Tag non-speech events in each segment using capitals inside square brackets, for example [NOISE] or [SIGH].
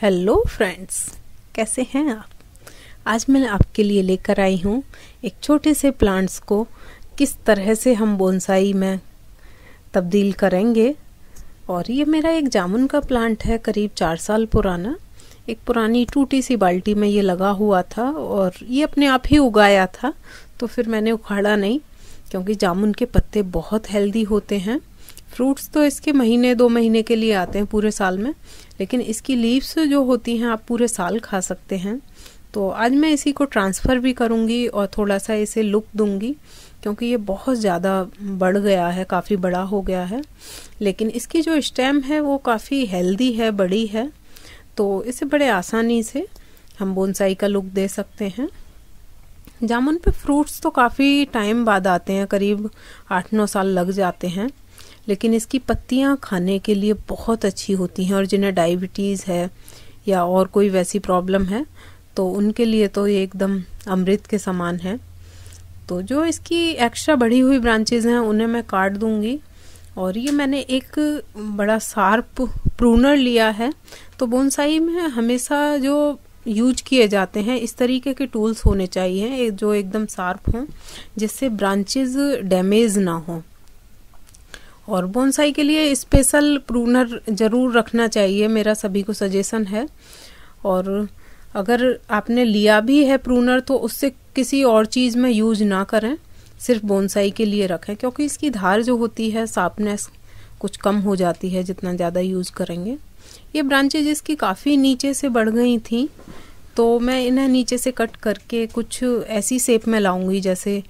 hello friends कैसे हैं आप आज मैं आपके लिए लेकर आई हूँ एक छोटे से प्लांट्स को किस तरह से हम बोनसाई में तब्दील करेंगे और ये मेरा एक जामुन का प्लांट है करीब चार साल पुराना एक पुरानी टूटी सी बाल्टी में ये लगा हुआ था और ये अपने आप ही उगाया था तो फिर मैंने उखाड़ा नहीं क्योंकि जामुन के पत्ते बहुत हेल्दी होते हैं फ्रूट्स तो इसके महीने दो महीने के लिए आते हैं पूरे साल में लेकिन इसकी लीव्स जो होती हैं आप पूरे साल खा सकते हैं तो आज मैं इसी को ट्रांसफ़र भी करूँगी और थोड़ा सा इसे लुक दूँगी क्योंकि ये बहुत ज़्यादा बढ़ गया है काफ़ी बड़ा हो गया है लेकिन इसकी जो स्टेम है वो काफ़ी हेल्दी है बड़ी है तो इसे बड़े आसानी से हम बोनसाई का लुक दे सकते हैं जामुन पे फ्रूट्स तो काफ़ी टाइम बाद आते हैं करीब आठ नौ साल लग जाते हैं लेकिन इसकी पत्तियाँ खाने के लिए बहुत अच्छी होती हैं और जिन्हें डायबिटीज़ है या और कोई वैसी प्रॉब्लम है तो उनके लिए तो ये एकदम अमृत के समान है तो जो इसकी एक्स्ट्रा बढ़ी हुई ब्रांचेज हैं उन्हें मैं काट दूंगी और ये मैंने एक बड़ा सार्प प्रूनर लिया है तो बोनसाई में हमेशा जो यूज किए जाते हैं इस तरीके के टूल्स होने चाहिए जो एकदम सार्प हों जिससे ब्रांचेज डैमेज ना हों और बोनसाई के लिए स्पेशल प्रूनर ज़रूर रखना चाहिए मेरा सभी को सजेशन है और अगर आपने लिया भी है प्रूनर तो उससे किसी और चीज़ में यूज ना करें सिर्फ बोनसाई के लिए रखें क्योंकि इसकी धार जो होती है सापनेस कुछ कम हो जाती है जितना ज़्यादा यूज़ करेंगे ये ब्रांचेज इसकी काफ़ी नीचे से बढ़ गई थी तो मैं इन्हें नीचे से कट करके कुछ ऐसी शेप में लाऊंगी जैसे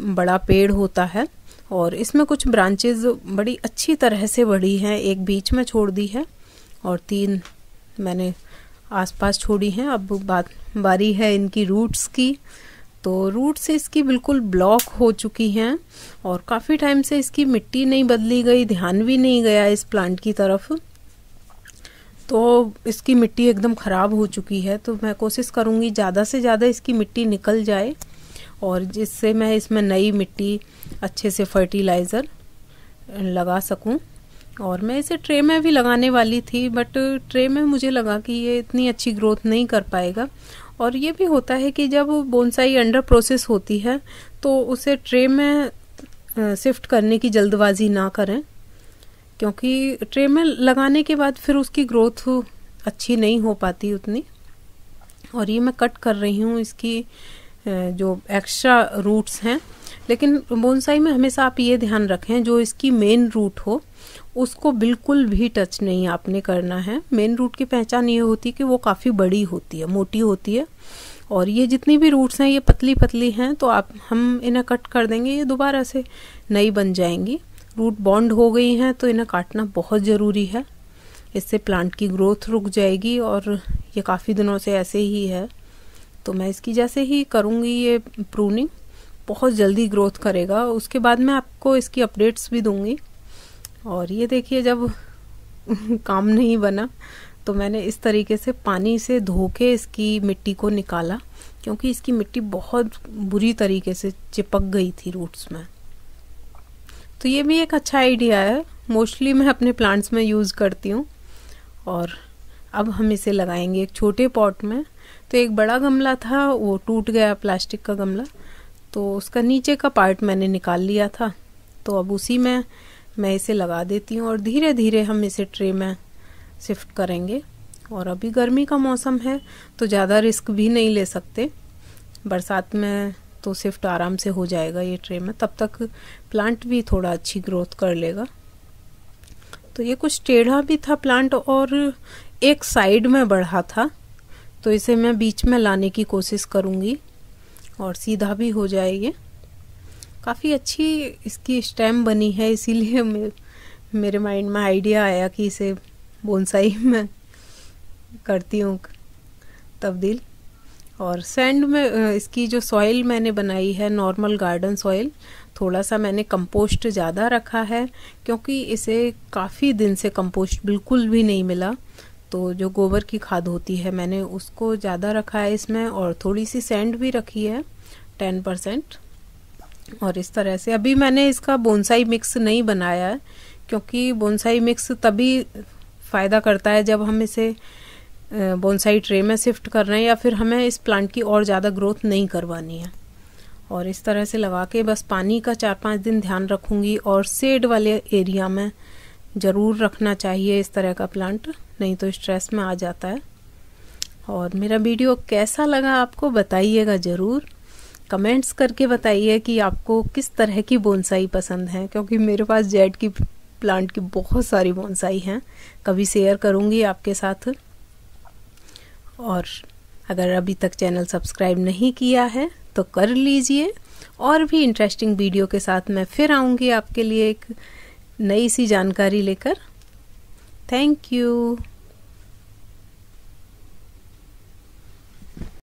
बड़ा पेड़ होता है और इसमें कुछ ब्रांचेज बड़ी अच्छी तरह से बढ़ी हैं एक बीच में छोड़ दी है और तीन मैंने आसपास छोड़ी हैं अब बात बारी है इनकी रूट्स की तो रूट से इसकी बिल्कुल ब्लॉक हो चुकी हैं और काफ़ी टाइम से इसकी मिट्टी नहीं बदली गई ध्यान भी नहीं गया इस प्लांट की तरफ तो इसकी मिट्टी एकदम ख़राब हो चुकी है तो मैं कोशिश करूँगी ज़्यादा से ज़्यादा इसकी मिट्टी निकल जाए और जिससे मैं इसमें नई मिट्टी अच्छे से फर्टिलाइज़र लगा सकूं और मैं इसे ट्रे में भी लगाने वाली थी बट ट्रे में मुझे लगा कि ये इतनी अच्छी ग्रोथ नहीं कर पाएगा और ये भी होता है कि जब बोनसाई अंडर प्रोसेस होती है तो उसे ट्रे में शिफ्ट करने की जल्दबाजी ना करें क्योंकि ट्रे में लगाने के बाद फिर उसकी ग्रोथ अच्छी नहीं हो पाती उतनी और ये मैं कट कर रही हूँ इसकी जो एक्स्ट्रा रूट्स हैं लेकिन बोनसाई में हमेशा आप ये ध्यान रखें जो इसकी मेन रूट हो उसको बिल्कुल भी टच नहीं आपने करना है मेन रूट की पहचान ये होती है कि वो काफ़ी बड़ी होती है मोटी होती है और ये जितनी भी रूट्स हैं ये पतली पतली हैं तो आप हम इन्हें कट कर देंगे ये दोबारा से नई बन जाएंगी रूट बॉन्ड हो गई हैं तो इन्हें काटना बहुत ज़रूरी है इससे प्लांट की ग्रोथ रुक जाएगी और ये काफ़ी दिनों से ऐसे ही है तो मैं इसकी जैसे ही करूँगी ये प्रूनिंग बहुत जल्दी ग्रोथ करेगा उसके बाद मैं आपको इसकी अपडेट्स भी दूंगी और ये देखिए जब [LAUGHS] काम नहीं बना तो मैंने इस तरीके से पानी से धो के इसकी मिट्टी को निकाला क्योंकि इसकी मिट्टी बहुत बुरी तरीके से चिपक गई थी रूट्स में तो ये भी एक अच्छा आइडिया है मोस्टली मैं अपने प्लांट्स में यूज़ करती हूँ और अब हम इसे लगाएंगे एक छोटे पॉट में तो एक बड़ा गमला था वो टूट गया प्लास्टिक का गमला तो उसका नीचे का पार्ट मैंने निकाल लिया था तो अब उसी में मैं इसे लगा देती हूँ और धीरे धीरे हम इसे ट्रे में शिफ्ट करेंगे और अभी गर्मी का मौसम है तो ज़्यादा रिस्क भी नहीं ले सकते बरसात में तो शिफ्ट आराम से हो जाएगा ये ट्रे में तब तक प्लांट भी थोड़ा अच्छी ग्रोथ कर लेगा तो ये कुछ टेढ़ा भी था प्लांट और एक साइड में बढ़ा था तो इसे मैं बीच में लाने की कोशिश करूँगी और सीधा भी हो जाएगी काफ़ी अच्छी इसकी स्टैम बनी है इसीलिए मेरे माइंड में आइडिया आया कि इसे बोनसाई में करती हूँ तब्दील और सैंड में इसकी जो सॉइल मैंने बनाई है नॉर्मल गार्डन सॉइल थोड़ा सा मैंने कंपोस्ट ज़्यादा रखा है क्योंकि इसे काफ़ी दिन से कंपोस्ट बिल्कुल भी नहीं मिला तो जो गोबर की खाद होती है मैंने उसको ज़्यादा रखा है इसमें और थोड़ी सी सेंड भी रखी है टेन परसेंट और इस तरह से अभी मैंने इसका बोनसाई मिक्स नहीं बनाया है क्योंकि बोनसाई मिक्स तभी फ़ायदा करता है जब हम इसे बोनसाई ट्रे में शिफ्ट कर रहे हैं या फिर हमें इस प्लांट की और ज़्यादा ग्रोथ नहीं करवानी है और इस तरह से लगा के बस पानी का चार पाँच दिन ध्यान रखूँगी और सेड वाले एरिया में ज़रूर रखना चाहिए इस तरह का प्लांट नहीं तो स्ट्रेस में आ जाता है और मेरा वीडियो कैसा लगा आपको बताइएगा ज़रूर कमेंट्स करके बताइए कि आपको किस तरह की बोनसाई पसंद है क्योंकि मेरे पास जेड की प्लांट की बहुत सारी बोनसाई हैं कभी शेयर करूँगी आपके साथ और अगर अभी तक चैनल सब्सक्राइब नहीं किया है तो कर लीजिए और भी इंटरेस्टिंग वीडियो के साथ मैं फिर आऊँगी आपके लिए एक नई सी जानकारी लेकर थैंक यू